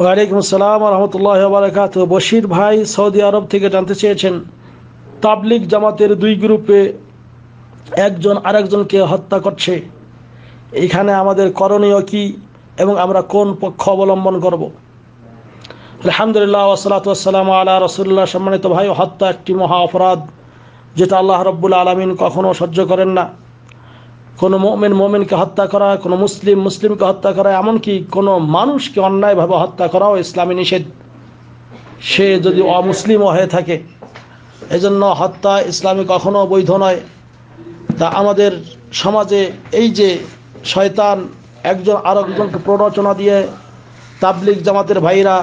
ওয়ালাইকুম আসসালাম রহমতুল্লাহ বারাকাত বশির ভাই সৌদি আরব থেকে জানতে চেয়েছেন তাবলিক জামাতের দুই গ্রুপে একজন আরেকজনকে হত্যা করছে এখানে আমাদের করণীয় কি এবং আমরা কোন পক্ষ অবলম্বন করব আলহামদুলিল্লাহ ওসালাতাম আল্লাহ রসুল্লাহ সম্মানিত ভাই হত্যা একটি মহা অপরাধ যেটা আল্লাহ রব্বুল আলমিন কখনও সহ্য করেন না কোনো মোমেন মোমেনকে হত্যা করা কোনো মুসলিম মুসলিমকে হত্যা করা এমনকি কোনো মানুষকে অন্যায়ভাবে হত্যা করাও ইসলামী নিষেধ সে যদি অমুসলিমও হয়ে থাকে এজন্য হত্যা ইসলামে কখনো বৈধ নয় তা আমাদের সমাজে এই যে শয়তান একজন একজনকে প্ররোচনা দিয়ে তাবলিক জামাতের ভাইরা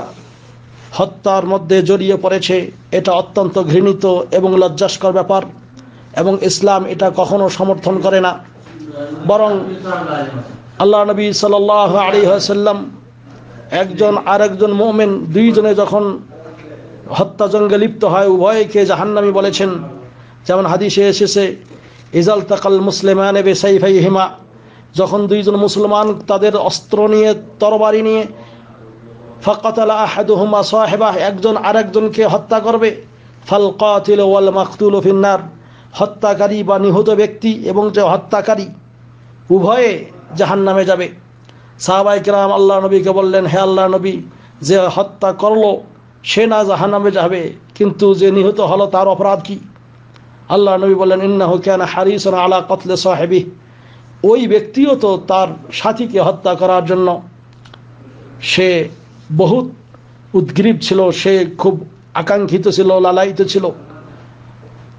হত্যার মধ্যে জড়িয়ে পড়েছে এটা অত্যন্ত ঘৃণিত এবং লজ্জাস্কর ব্যাপার এবং ইসলাম এটা কখনো সমর্থন করে না বরং আল্লাহ নবী সাল আলী হাসাল্লাম একজন আরেকজন মোমেন দুইজনে যখন হত্যাজঙ্গে লিপ্ত হয় উভয়কে জাহান্নামি বলেছেন যেমন হাদিসে এসেছে ইজাল তাকাল মুসলিমান এবে সাইফাই হিমা যখন দুইজন মুসলমান তাদের অস্ত্র নিয়ে তরবারি নিয়ে ফকাতালা হুমা সাহেবাহ একজন আরেকজনকে হত্যা করবে ফাল কাতিল ওয়াল মাকতুল ফিন্নার হত্যাকারী বা নিহত ব্যক্তি এবং যে হত্যাকারী উভয়ে জাহান নামে যাবে সাহাবাই কিরাম আল্লাহ নবীকে বললেন হে আল্লাহ নবী যে হত্যা করলো সে না জাহান নামে যাবে কিন্তু যে নিহত হলো তার অপরাধ কি আল্লাহ নবী বললেন ইন্না হুকান হারিস আলা কতলে সাহেবি ওই ব্যক্তিও তো তার সাথীকে হত্যা করার জন্য সে বহুত উদ্গ্রীব ছিল সে খুব আকাঙ্ক্ষিত ছিল লালায়িত ছিল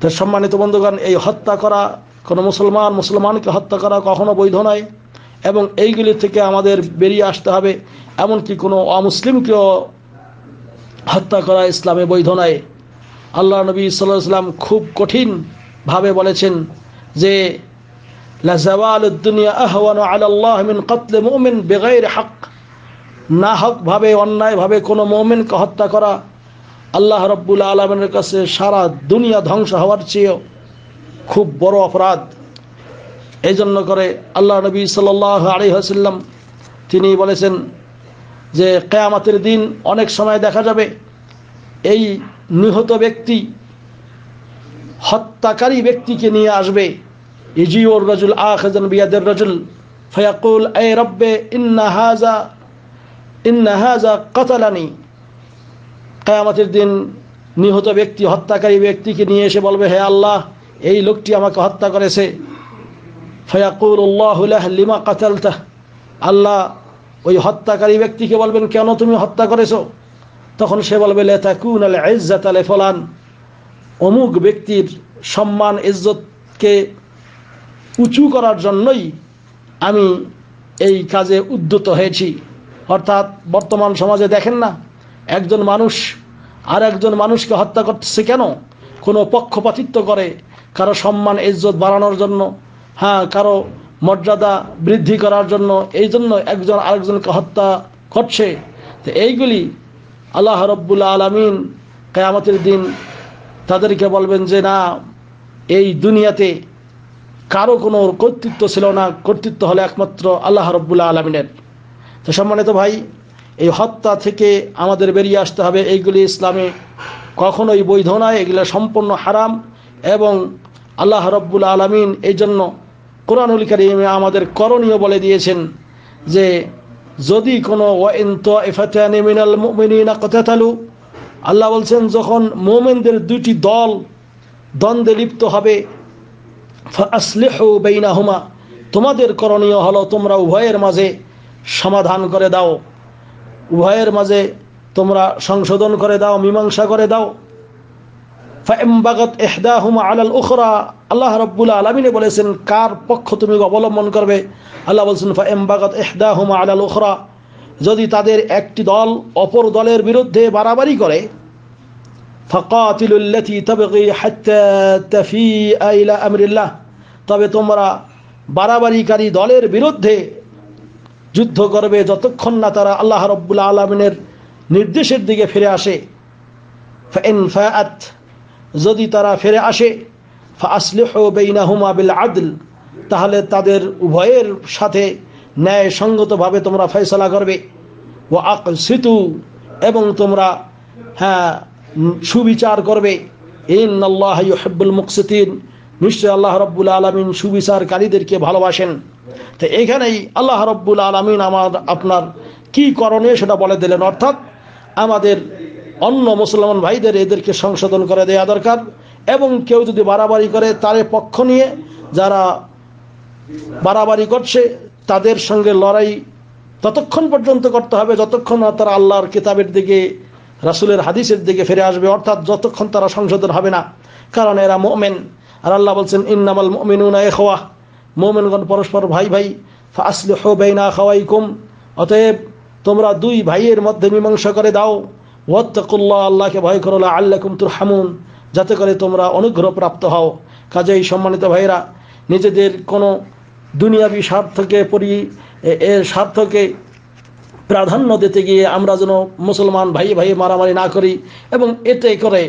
তার সম্মানিত বন্ধুগণ এই হত্যা করা কোনো মুসলমান মুসলমানকে হত্যা করা কখনো বৈধ নয় এবং এইগুলি থেকে আমাদের বেরিয়ে আসতে হবে এমনকি কোনো অমুসলিমকেও হত্যা করা ইসলামে বৈধ নয় আল্লাহ নবী সাল্লাহ ইসলাম খুব কঠিনভাবে বলেছেন যে হক না হকভাবে অন্যায়ভাবে কোনো মোমেনকে হত্যা করা আল্লাহ রব্বুল আলমের কাছে সারা দুনিয়া ধ্বংস হওয়ার চেয়েও খুব বড় অপরাধ এই জন্য করে আল্লাহ নবী আলী আলিহাসাল্লাম তিনি বলেছেন যে কেয়ামাতের দিন অনেক সময় দেখা যাবে এই নিহত ব্যক্তি হত্যাকারী ব্যক্তিকে নিয়ে আসবে ইজিওর রজুল আহজন বিয়াদের রজুল ফয়াকুল এ রব্বে ইন্না হাজা ইন্না হাজা কতালানি কেয়ামাতের দিন নিহত ব্যক্তি হত্যাকারী ব্যক্তিকে নিয়ে এসে বলবে হে আল্লাহ এই লোকটি আমাকে হত্যা করেছে লিমা কাতালতা আল্লাহ ওই হত্যাকারী ব্যক্তিকে বলবেন কেন তুমি হত্যা করেছো তখন সে বলবে লেতাকুন ফলান অমুক ব্যক্তির সম্মান ইজ্জতকে উঁচু করার জন্যই আমি এই কাজে উদ্যত হয়েছি অর্থাৎ বর্তমান সমাজে দেখেন না একজন মানুষ আর একজন মানুষকে হত্যা করতেছে কেন কোনো পক্ষপাতিত্ব করে কারো সম্মান ইজ্জত বাড়ানোর জন্য হ্যাঁ কারো মর্যাদা বৃদ্ধি করার জন্য এই জন্য একজন আরেকজনকে হত্যা করছে তো এইগুলি আল্লাহ রব্বুল্লা আলমিন কেয়ামতের দিন তাদেরকে বলবেন যে না এই দুনিয়াতে কারো কোনো কর্তৃত্ব ছিল না কর্তৃত্ব হলে একমাত্র আল্লাহ রব্বুল্লা আলমিনের তো সম্মানিত ভাই এই হত্যা থেকে আমাদের বেরিয়ে আসতে হবে এইগুলি ইসলামে কখনোই বৈধ নয় এগুলো সম্পূর্ণ হারাম এবং আল্লাহ রব্বুল আলমিন এই জন্য কোরআনুল করিমে আমাদের করণীয় বলে দিয়েছেন যে যদি কোনো আল্লাহ বলছেন যখন মোমেনদের দুটি দল দ্বন্দ্বে লিপ্ত হবে হুমা তোমাদের করণীয় হলো তোমরা উভয়ের মাঝে সমাধান করে দাও উভয়ের মাঝে তোমরা সংশোধন করে দাও মীমাংসা করে দাও ফাগত এহদাহুমা আলাল উখরা আল্লাহ রব্বুল আলমিনে বলেছেন কার পক্ষ তুমি অবলম্বন করবে আল্লাহ বলছেন ফাগত এহদাহুমা আলাল উখরা যদি তাদের একটি দল অপর দলের বিরুদ্ধে বাড়াবাড়ি করে ফকাতিলুল্লতি তবে হাত্তাফি আইলা আমরিল্লাহ তবে তোমরা বাড়াবাড়িকারী দলের বিরুদ্ধে যুদ্ধ করবে যতক্ষণ না তারা আল্লাহ রব্বুল আলমিনের নির্দেশের দিকে ফিরে আসে ফা ফায়াত যদি তারা ফিরে আসে ফাসলিহ বেইনাহুমা বিল আদল তাহলে তাদের উভয়ের সাথে ন্যায়সঙ্গতভাবে তোমরা ফয়সলা করবে ও আকসিতু এবং তোমরা হ্যাঁ সুবিচার করবে ইন আল্লাহ হেব্বুল মুকসিদ্দিন নিশ্চয় আল্লাহ রব্বুল আলমিন সুবিচারকারীদেরকে ভালোবাসেন তো এখানেই আল্লাহ রব্বুল আলমিন আমার আপনার কি করণীয় সেটা বলে দিলেন অর্থাৎ আমাদের অন্য মুসলমান ভাইদের এদেরকে সংশোধন করে দেওয়া দরকার এবং কেউ যদি বাড়াবাড়ি করে তারে পক্ষ নিয়ে যারা বাড়াবাড়ি করছে তাদের সঙ্গে লড়াই ততক্ষণ পর্যন্ত করতে হবে যতক্ষণ না তারা আল্লাহর কিতাবের দিকে রাসুলের হাদিসের দিকে ফিরে আসবে অর্থাৎ যতক্ষণ তারা সংশোধন হবে না কারণ এরা মোমেন আর আল্লাহ বলছেন ইন্নামাল মোমিনুনা এ খোয়া মোমেনগণ পরস্পর ভাই ভাই আসলে হো না খাওয়াই কুম অতএব তোমরা দুই ভাইয়ের মধ্যে মীমাংসা করে দাও ওয়াত্তাকুল্লাহ আল্লাহকে ভয় করো আল্লাহ তুর হামুন যাতে করে তোমরা অনুগ্রহ প্রাপ্ত হও কাজেই সম্মানিত ভাইরা নিজেদের কোনো দুনিয়াবি স্বার্থকে পরি এর স্বার্থকে প্রাধান্য দিতে গিয়ে আমরা যেন মুসলমান ভাই ভাই মারামারি না করি এবং এতে করে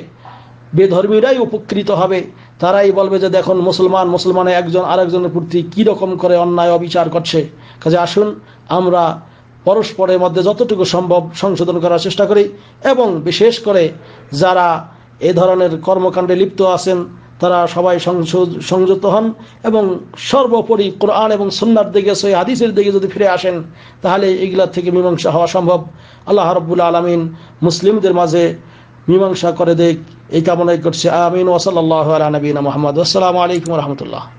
বেধর্মীরাই উপকৃত হবে তারাই বলবে যে দেখুন মুসলমান মুসলমানে একজন আরেকজনের প্রতি কীরকম করে অন্যায় অবিচার করছে কাজে আসুন আমরা পরস্পরের মধ্যে যতটুকু সম্ভব সংশোধন করার চেষ্টা করি এবং বিশেষ করে যারা এ ধরনের কর্মকাণ্ডে লিপ্ত আছেন তারা সবাই সংযুক্ত হন এবং সর্বোপরি কোরআন এবং সন্ন্যার দিকে সই হাদিসের দিকে যদি ফিরে আসেন তাহলে এগুলার থেকে মীমাংসা হওয়া সম্ভব আল্লাহ রব্বুল আলমিন মুসলিমদের মাঝে মীমাংসা করে দেখ এই কামনাই করছে আমিন ওসাল্লাহ আলা নবীন মোহাম্মদ আসসালামু আলাইকুম রহমতুল্লাহ